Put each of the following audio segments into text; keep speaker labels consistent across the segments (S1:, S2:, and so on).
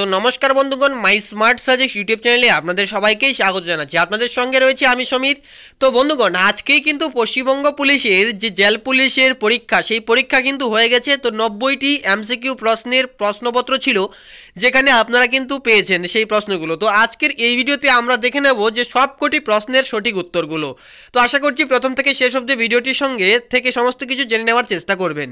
S1: তো নমস্কার বন্ধুগণ মাই স্মার্ট সাজেস্ট ইউটিউব চ্যানেলে আপনাদের সবাইকেই স্বাগত জানাচ্ছি আপনাদের সঙ্গে রয়েছে আমি সমীর তো বন্ধুগণ আজকেই কিন্তু পশ্চিমবঙ্গ পুলিশের যে জেল পুলিশের পরীক্ষা সেই পরীক্ষা কিন্তু হয়ে গেছে তো নব্বইটি এমসিকিউ প্রশ্নের প্রশ্নপত্র ছিল যেখানে আপনারা কিন্তু পেয়েছেন সেই প্রশ্নগুলো তো আজকের এই ভিডিওতে আমরা দেখে নেব যে সবকটি প্রশ্নের সঠিক উত্তরগুলো তো আশা করছি প্রথম থেকে শেষ অব্দি ভিডিওটির সঙ্গে থেকে সমস্ত কিছু জেনে নেওয়ার চেষ্টা করবেন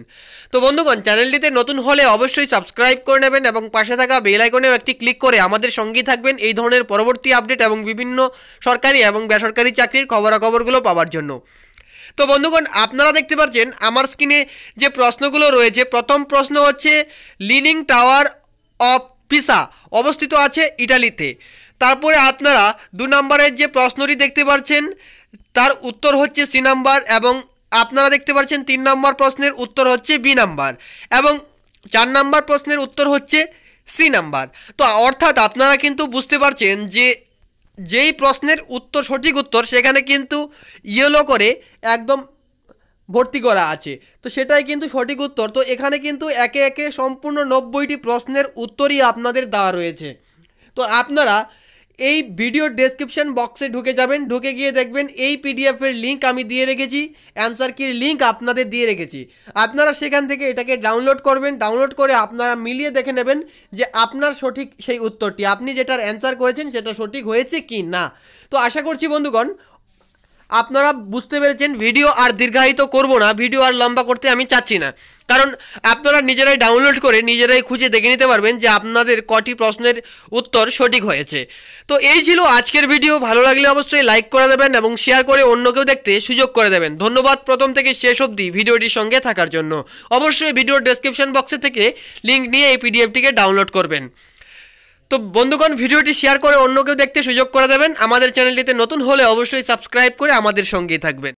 S1: তো বন্ধুগণ চ্যানেলটিতে নতুন হলে অবশ্যই সাবস্ক্রাইব করে নেবেন এবং পাশে থাকা বেলাই আইকনেও একটি ক্লিক করে আমাদের সঙ্গেই থাকবেন এই ধরনের পরবর্তী আপডেট এবং বিভিন্ন সরকারি এবং বেসরকারি চাকরির খবরাখবরগুলো পাওয়ার জন্য তো বন্ধুগণ আপনারা দেখতে পাচ্ছেন আমার স্ক্রিনে যে প্রশ্নগুলো রয়েছে প্রথম প্রশ্ন হচ্ছে লিনিং টাওয়ার অফ পিসা অবস্থিত আছে ইটালিতে তারপরে আপনারা দু নম্বরের যে প্রশ্নটি দেখতে পাচ্ছেন তার উত্তর হচ্ছে সি নাম্বার এবং আপনারা দেখতে পাচ্ছেন তিন নম্বর প্রশ্নের উত্তর হচ্ছে বি নাম্বার এবং চার নম্বর প্রশ্নের উত্তর হচ্ছে সি নাম্বার তো অর্থাৎ আপনারা কিন্তু বুঝতে পারছেন যে যেই প্রশ্নের উত্তর সঠিক উত্তর সেখানে কিন্তু ইয়েলো করে একদম ভর্তি করা আছে তো সেটাই কিন্তু সঠিক উত্তর তো এখানে কিন্তু একে একে সম্পূর্ণ নব্বইটি প্রশ্নের উত্তরই আপনাদের দেওয়া রয়েছে তো আপনারা এই ভিডিও ডেসক্রিপশন বক্সে ঢুকে যাবেন ঢুকে গিয়ে দেখবেন এই পিডিএফের লিঙ্ক আমি দিয়ে রেখেছি অ্যান্সার কির লিঙ্ক আপনাদের দিয়ে রেখেছি আপনারা সেখান থেকে এটাকে ডাউনলোড করবেন ডাউনলোড করে আপনারা মিলিয়ে দেখে নেবেন যে আপনার সঠিক সেই উত্তরটি আপনি যেটার অ্যান্সার করেছেন সেটা সঠিক হয়েছে কি না তো আশা করছি বন্ধুগণ আপনারা বুঝতে পেরেছেন ভিডিও আর দীর্ঘায়িত করব না ভিডিও আর লম্বা করতে আমি চাচ্ছি না কারণ আপনারা নিজেরাই ডাউনলোড করে নিজেরাই খুঁজে দেখে নিতে পারবেন যে আপনাদের কটি প্রশ্নের উত্তর সঠিক হয়েছে তো এই ছিল আজকের ভিডিও ভালো লাগলে অবশ্যই লাইক করে দেবেন এবং শেয়ার করে অন্য কেউ দেখতে সুযোগ করে দেবেন ধন্যবাদ প্রথম থেকে শেষ অবধি ভিডিওটির সঙ্গে থাকার জন্য অবশ্যই ভিডিওর ডেসক্রিপশন বক্সে থেকে লিঙ্ক নিয়ে এই পিডিএফটিকে ডাউনলোড করবেন তো বন্ধুগণ ভিডিওটি শেয়ার করে অন্য কেউ দেখতে সুযোগ করে দেবেন আমাদের চ্যানেলটিতে নতুন হলে অবশ্যই সাবস্ক্রাইব করে আমাদের সঙ্গেই থাকবেন